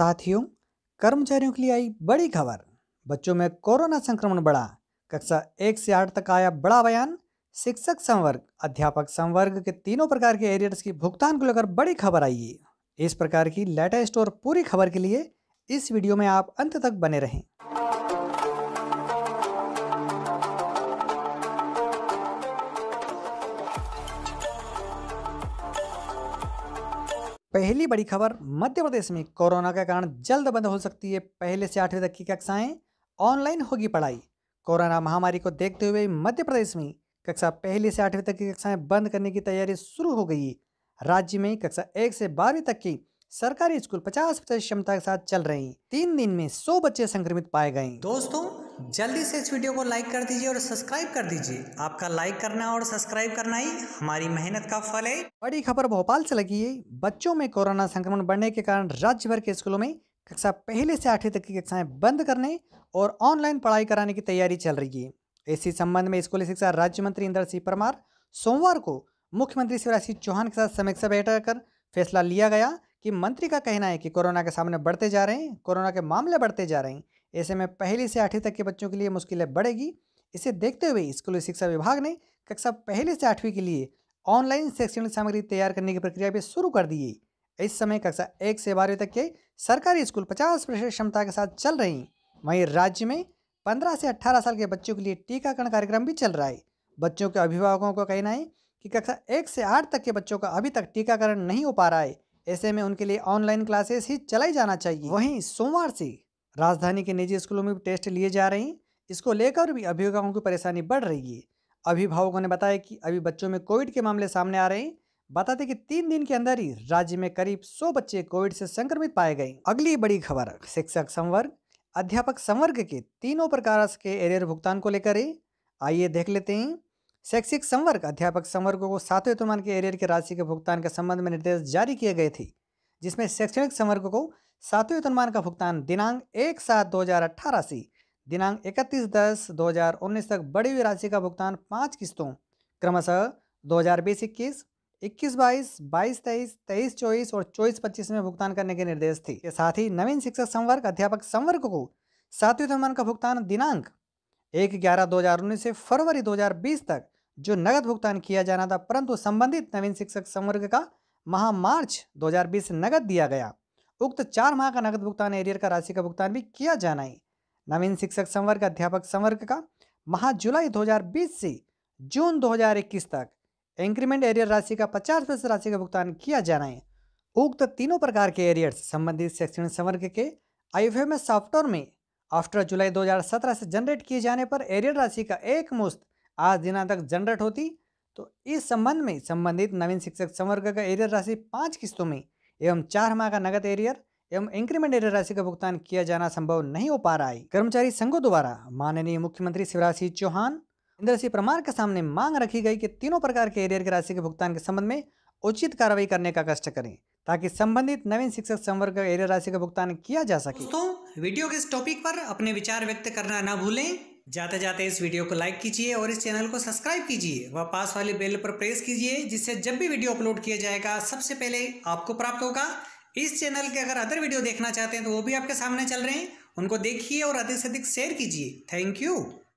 साथियों कर्मचारियों के लिए आई बड़ी खबर बच्चों में कोरोना संक्रमण बढ़ा कक्षा एक से आठ तक आया बड़ा बयान शिक्षक संवर्ग अध्यापक संवर्ग के तीनों प्रकार के एरियर्स की भुगतान को लेकर बड़ी खबर आई है इस प्रकार की लेटेस्ट और पूरी खबर के लिए इस वीडियो में आप अंत तक बने रहें पहली बड़ी खबर मध्य प्रदेश में कोरोना के कारण जल्द बंद हो सकती है पहले से आठवीं तक की कक्षाएं ऑनलाइन होगी पढ़ाई कोरोना महामारी को देखते हुए मध्य प्रदेश में कक्षा पहली से आठवीं तक की कक्षाएं बंद करने की तैयारी शुरू हो गई राज्य में कक्षा एक से बारहवीं तक की सरकारी स्कूल पचास प्रतिशत क्षमता के साथ चल रही तीन दिन में सौ बच्चे संक्रमित पाए गए दोस्तों जल्दी से इस वीडियो को लाइक कर दीजिए और सब्सक्राइब कर दीजिए आपका लाइक करना और सब्सक्राइब करना ही हमारी मेहनत का फल है बड़ी खबर भोपाल से लगी है बच्चों में कोरोना संक्रमण बढ़ने के कारण राज्य भर के स्कूलों में कक्षा पहले से आठवीं तक की कक्षाएं बंद करने और ऑनलाइन पढ़ाई कराने की तैयारी चल रही है इसी संबंध में स्कूली शिक्षा राज्य मंत्री इंदर सिंह परमार सोमवार को मुख्यमंत्री शिवराज सिंह चौहान के साथ समीक्षा बैठक कर फैसला लिया गया कि मंत्री का कहना है कि कोरोना के सामने बढ़ते जा रहे हैं कोरोना के मामले बढ़ते जा रहे हैं ऐसे में पहली से आठवीं तक के बच्चों के लिए मुश्किलें बढ़ेगी इसे देखते हुए स्कूली शिक्षा विभाग ने कक्षा पहली से आठवीं के लिए ऑनलाइन शैक्षणिक सामग्री तैयार करने की प्रक्रिया भी शुरू कर दी है इस समय कक्षा एक से बारहवीं तक के सरकारी स्कूल पचास प्रतिशत क्षमता के साथ चल रही वहीं राज्य में पंद्रह से अट्ठारह साल के बच्चों के लिए टीकाकरण कार्यक्रम भी चल रहा है बच्चों के अभिभावकों का कहना है कि कक्षा एक से आठ तक के बच्चों का अभी तक टीकाकरण नहीं हो पा रहा है ऐसे में उनके लिए ऑनलाइन क्लासेस ही चलाई जाना चाहिए वहीं सोमवार से राजधानी के निजी स्कूलों में भी टेस्ट लिए जा रहे हैं इसको लेकर भी अभिभावकों की परेशानी बढ़ रही है अभिभावकों ने बताया कि अभी बच्चों में कोविड के मामले सामने आ रहे हैं बताते कि तीन दिन के अंदर ही राज्य में करीब 100 बच्चे कोविड से संक्रमित पाए गए अगली बड़ी खबर शिक्षक संवर्ग अध्यापक संवर्ग के तीनों प्रकार के एरियर भुगतान को लेकर है आइए देख लेते हैं शैक्षिक संवर्ग अध्यापक संवर्ग को सातवें तुमान के एरियर के राशि के भुगतान के संबंध में निर्देश जारी किए गए थे जिसमें शैक्षणिक संवर्ग को सातवें वेतनमान का भुगतान दिनांक एक सात दो हज़ार अट्ठारह से दिनांक इकतीस दस दो हज़ार उन्नीस तक बड़ी हुई राशि का भुगतान पाँच किस्तों क्रमशः दो हज़ार बीस इक्कीस इक्कीस बाईस बाईस तेईस तेईस चौबीस और चौबीस पच्चीस में भुगतान करने के निर्देश थे साथ ही नवीन शिक्षक संवर्ग अध्यापक संवर्ग को सातवें वेतनमान का भुगतान दिनांक एक ग्यारह दो हज़ार उन्नीस से फरवरी दो हज़ार बीस तक जो नगद भुगतान किया जाना था परंतु संबंधित नवीन शिक्षक संवर्ग का महा मार्च 2020 नगद दिया गया उक्त चार माह का नगद भुगतान एरियर का राशि का भुगतान भी किया जाना है नवीन शिक्षक संवर्ग अध्यापक संवर्ग का माह जुलाई 2020 से जून 2021 तक इंक्रीमेंट एरियर राशि का पचास प्रतिशत राशि का भुगतान किया जाना है उक्त तीनों प्रकार के एरियर संबंधित शैक्षणिक संवर्ग के आई सॉफ्टवेयर में आफ्टर जुलाई दो से जनरेट किए जाने पर एरियर राशि का एक मुस्त आज दिना तक जनरेट होती तो इस संबंध में संबंधित नवीन शिक्षक संवर्ग का एरियर राशि पाँच किस्तों में एवं चार माह का नगद एरियर एवं इंक्रीमेंट एरियर राशि का भुगतान किया जाना संभव नहीं हो पा रहा है कर्मचारी संघों द्वारा माननीय मुख्यमंत्री शिवराज सिंह चौहान इंद्र सिंह परमार के सामने मांग रखी गई कि तीनों प्रकार के एरियर की राशि के भुगतान के संबंध में उचित कार्रवाई करने का कष्ट करें ताकि संबंधित नवीन शिक्षक संवर्ग एरियर राशि का भुगतान किया जा सके दोस्तों वीडियो के इस टॉपिक पर अपने विचार व्यक्त करना न भूलें जाते जाते इस वीडियो को लाइक कीजिए और इस चैनल को सब्सक्राइब कीजिए व वा पास वाले बेल पर प्रेस कीजिए जिससे जब भी वीडियो अपलोड किया जाएगा सबसे पहले आपको प्राप्त होगा इस चैनल के अगर अदर वीडियो देखना चाहते हैं तो वो भी आपके सामने चल रहे हैं उनको देखिए और अधिक से अधिक शेयर कीजिए थैंक यू